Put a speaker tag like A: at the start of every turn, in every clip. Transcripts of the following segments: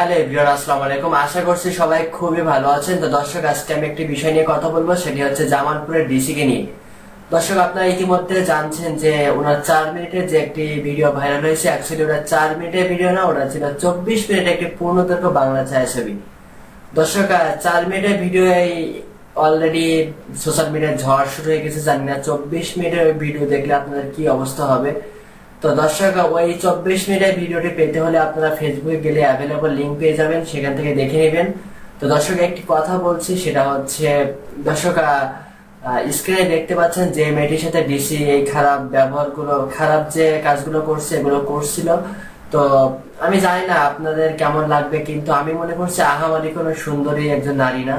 A: hello everyone আসসালামু আলাইকুম আশা করছি সবাই খুবই ভালো আছেন তো দর্শক আজকে আমি একটি বিষয় নিয়ে কথা বলবো সেটি হচ্ছে জামালপুরের ডিসিকে নিয়ে দর্শক আপনারা ইতিমধ্যে জানছেন যে ওনার চার মিনিটের যে একটি ভিডিও ভাইরাল হয়েছে অ্যাকচুয়ালি ওনার চার মিনিটের ভিডিও না ওনার ছিল চব্বিশ মিনিটের একটি পূর্ণদৈর্ঘ্য বাংলা ছায়াছবি দর্শক চার মিনিটের ভিডিও এই অলরেডি সোশ্যাল মিডিয়ায় ঝড় শুরু হয়ে গেছে জানি না চব্বিশ মিনিটের ভিডিও দেখলে আপনাদের কি অবস্থা হবে তো দর্শক ওই চব্বিশ মিনিটের ভিডিওটি পেতে হলে আপনারা ফেসবুকে গেলে অ্যাভেলেবল লিঙ্ক পেয়ে যাবেন সেখান থেকে দেখে নেবেন তো দর্শক একটি কথা বলছি সেটা হচ্ছে দর্শক স্ক্রিনে দেখতে পাচ্ছেন যে মেয়েটির সাথে ডিসি এই খারাপ ব্যবহারগুলো খারাপ যে কাজগুলো করছে এগুলো করছিল তো আমি জানি না আপনাদের কেমন লাগবে কিন্তু আমি মনে করছি আহামালি কোনো সুন্দরী একজন নারী না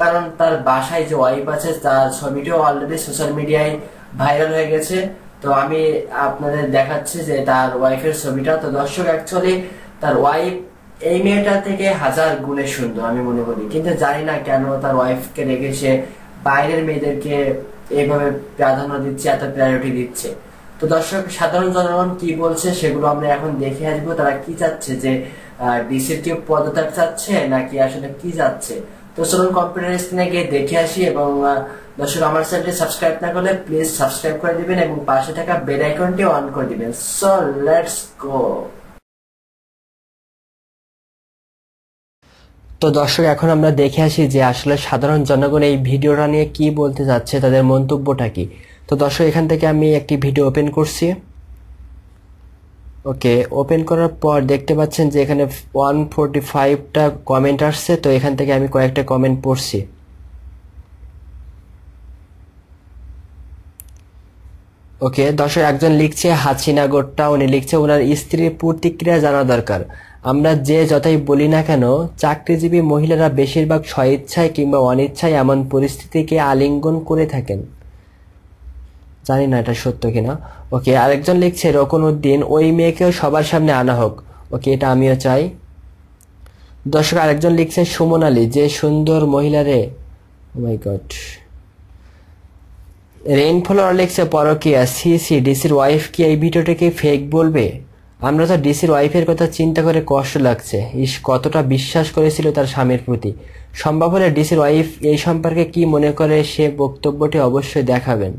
A: কারণ তার বাসায় যে ওয়াইফ আছে তার ছবিটিও অলরেডি সোশ্যাল মিডিয়ায় ভাইরাল হয়ে গেছে তো আমি আপনাদের দেখাচ্ছি যে তার ওয়াইফের ছবিটা তো দর্শক অ্যাকচুয়ালি তার ওয়াইফ এই মেয়েটা থেকে হাজার গুণে সুন্দর আমি মনে করি কিন্তু জানি না কেন তার ওয়াইফকে রেখে সে বাইরের মেয়েদেরকে এইভাবে প্রাধান্য দিচ্ছে এত প্রায়োরিটি দিচ্ছে তো দর্শক সাধারণ জনগণ কি বলছে সেগুলো আমরা এখন দেখে আসবো তারা কি চাচ্ছে যে ডিসিটিউ পদত্যাগ চাচ্ছে নাকি আসলে কি যাচ্ছে তো চলুন কম্পিউটার স্ক্রিনে গিয়ে দেখে আসি এবং দর্শক আমার চ্যানেলটি সাবস্ক্রাইব না করলে প্লিজ সাবস্ক্রাইব করে দিবেন এবং পাশে থাকা বেড আইকনটি অন করে দিবেন সো লেটস গো তো দর্শক এখন আমরা দেখে আসি যে আসলে সাধারণ জনগণ এই ভিডিওটা নিয়ে কি বলতে চাচ্ছে তাদের মন্তব্যটা কি তো দর্শক এখান থেকে আমি একটি ভিডিও ওপেন করছি ওকে ওপেন করার পর দেখতে পাচ্ছেন যে এখানে ওয়ান ফোরটি ফাইভটা কমেন্ট আসছে তো এখান থেকে আমি কয়েকটা কমেন্ট পড়ছি ওকে দর্শক একজন লিখছে হাসিনা গোট্টা উনি লিখছে ওনার স্ত্রীর প্রতিক্রিয়া জানা দরকার আমরা যে যতই বলি না কেন চাকরিজীবী মহিলারা বেশিরভাগ স্বইচ্ছায় কিংবা অনিচ্ছায় এমন পরিস্থিতিকে আলিঙ্গন করে থাকেন জানি না এটা সত্য কিনা ওকে আরেকজন লিখছে রকন উদ্দিন ওই মেয়েকেও সবার সামনে আনা হোক ওকে এটা আমিও চাই দর্শক আরেকজন লিখছে সুমন আলী যে সুন্দর রে মাই গড রেইনফলোর লিখছে পরকিয়া সি সি ডিসির ওয়াইফ কি এই ভিডিওটাকে ফেক বলবে আমরা তো ডিসির ওয়াইফের কথা চিন্তা করে কষ্ট লাগছে ইস কতটা বিশ্বাস করেছিল তার স্বামীর প্রতি সম্ভব হলে ডিসির ওয়াইফ এই সম্পর্কে কি মনে করে সে বক্তব্যটি অবশ্যই দেখাবেন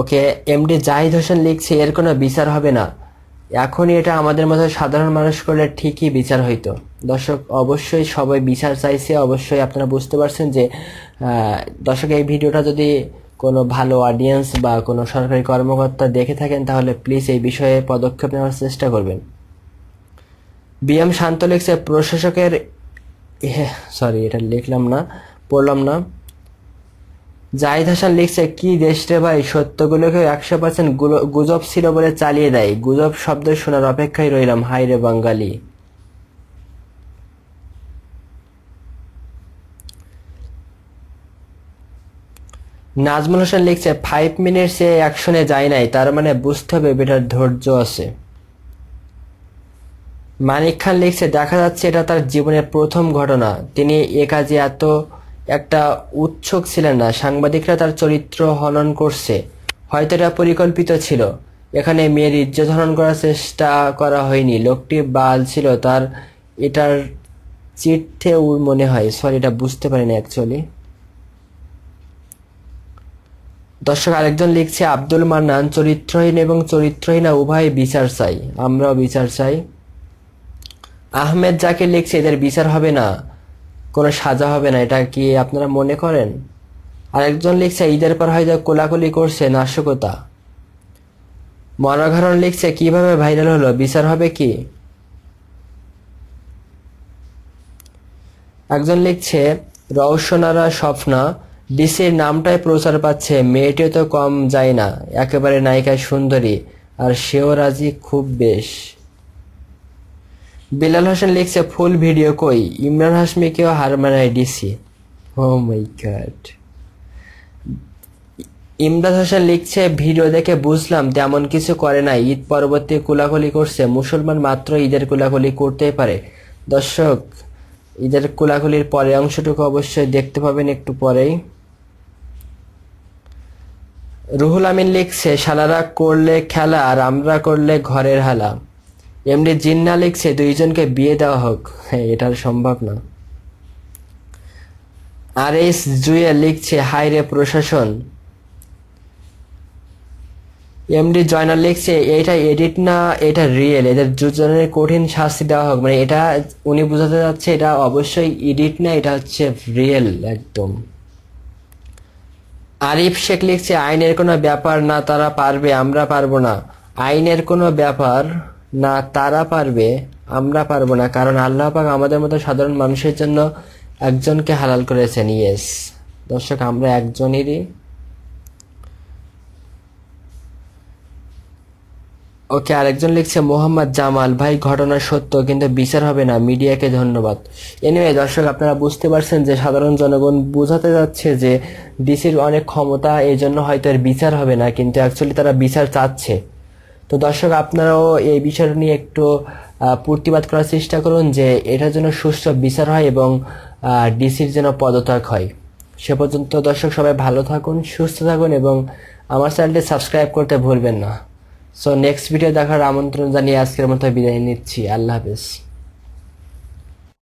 A: ওকে এমডি জাহিদ হোসেন লিখছে এর কোনো বিচার হবে না এখনই এটা আমাদের মতো সাধারণ মানুষ করলে ঠিকই বিচার হইতো দর্শক অবশ্যই সবাই বিচার চাইছে অবশ্যই আপনারা বুঝতে পারছেন যে দর্শক এই ভিডিওটা যদি কোনো ভালো অডিয়েন্স বা কোনো সরকারি কর্মকর্তা দেখে থাকেন তাহলে প্লিজ এই বিষয়ে পদক্ষেপ নেওয়ার চেষ্টা করবেন বিএম শান্ত লিখছে প্রশাসকের সরি এটা লিখলাম না পড়লাম না জাহিদ হাসান লিখছে কি দেশ রে ভাই সত্যগুলোকে একশো পার্সেন্ট গুজব ছিল বলে চালিয়ে দেয় গুজব শব্দ শোনার অপেক্ষায় রইলাম হাই রে নাজমুল হোসেন লিখছে ফাইভ মিনিটস এ অ্যাকশনে যায় নাই তার মানে বুঝতে হবে বেটার ধৈর্য আছে মানিক খান লিখছে দেখা যাচ্ছে এটা তার জীবনের প্রথম ঘটনা তিনি এ কাজে এত একটা উৎসুক ছিলেন না সাংবাদিকরা তার চরিত্র হনন করছে হয়তো এটা পরিকল্পিত ছিল এখানে মেয়ের ইজ্জত হনন করার চেষ্টা করা হয়নি লোকটি বাল ছিল তার এটার চিঠে ওর মনে হয় সরি এটা বুঝতে পারি না অ্যাকচুয়ালি দর্শক আরেকজন লিখছে আব্দুল মান্নান চরিত্রহীন এবং চরিত্রহীন উভয় বিচার চাই আমরাও বিচার চাই আহমেদ যাকে লিখছে এদের বিচার হবে না কোনো সাজা হবে না এটা কি আপনারা মনে করেন আর একজন লিখছে ঈদের পর হয়তো কোলাকুলি করছে নাশকতা মনোঘরণ লিখছে কিভাবে ভাইরাল হলো বিচার হবে কি একজন লিখছে রহস্যনারা স্বপ্না ডিসির নামটাই প্রচার পাচ্ছে মেয়েটিও তো কম যায় না একেবারে নায়িকা সুন্দরী আর সেও রাজি খুব বেশ বেলাল হোসেন লিখছে ফুল ভিডিও কই ইমরান হাসমিকেও হার মানায় ডিসি oh my god Imran Hossain লিখছে ভিডিও দেখে বুঝলাম তেমন কিছু করে না ঈদ পরবর্তী কোলাকুলি করছে মুসলমান মাত্র ঈদের কোলাকুলি করতেই পারে দর্শক ঈদের কোলাকুলির পরে অংশটুকু অবশ্যই দেখতে পাবেন একটু পরেই রুহুল আমিন লিখছে শালারা করলে খেলা আর আমরা করলে ঘরের হালা এমনি জিন্না লিখছে দুইজনকে বিয়ে দেওয়া হোক হ্যাঁ এটা সম্ভব না আর এস জুয়ে লিখছে হাই রে প্রশাসন এমডি জয়নাল লিখছে এটা এডিট না এটা রিয়েল এদের দুজনের কঠিন শাস্তি দেওয়া হোক মানে এটা উনি বোঝাতে যাচ্ছে এটা অবশ্যই এডিট না এটা হচ্ছে রিয়েল একদম আরিফ শেখ লিখছে আইনের কোনো ব্যাপার না তারা পারবে আমরা পারবো না আইনের কোনো ব্যাপার না তারা পারবে আমরা পারবো না কারণ আল্লাহ পাক আমাদের মতো সাধারণ মানুষের জন্য একজনকে হালাল করেছেন ইয়েস দর্শক আমরা একজনেরই ওকে আরেকজন লিখছে মোহাম্মদ জামাল ভাই ঘটনা সত্য কিন্তু বিচার হবে না মিডিয়াকে ধন্যবাদ এনিওয়ে দর্শক আপনারা বুঝতে পারছেন যে সাধারণ জনগণ বোঝাতে যাচ্ছে যে ডিসির অনেক ক্ষমতা এই জন্য হয়তো এর বিচার হবে না কিন্তু অ্যাকচুয়ালি তারা বিচার চাচ্ছে তো দর্শক আপনারাও এই বিষয় নিয়ে একটু প্রতিবাদ করার চেষ্টা করুন যে এটার যেন সুস্থ বিচার হয় এবং ডিসির যেন পদত্যাগ হয় সে পর্যন্ত দর্শক সবাই ভালো থাকুন সুস্থ থাকুন এবং আমার চ্যানেলটি সাবস্ক্রাইব করতে ভুলবেন না সো নেক্সট ভিডিও দেখার আমন্ত্রণ জানিয়ে আজকের মতো বিদায় নিচ্ছি আল্লাহ হাফেজ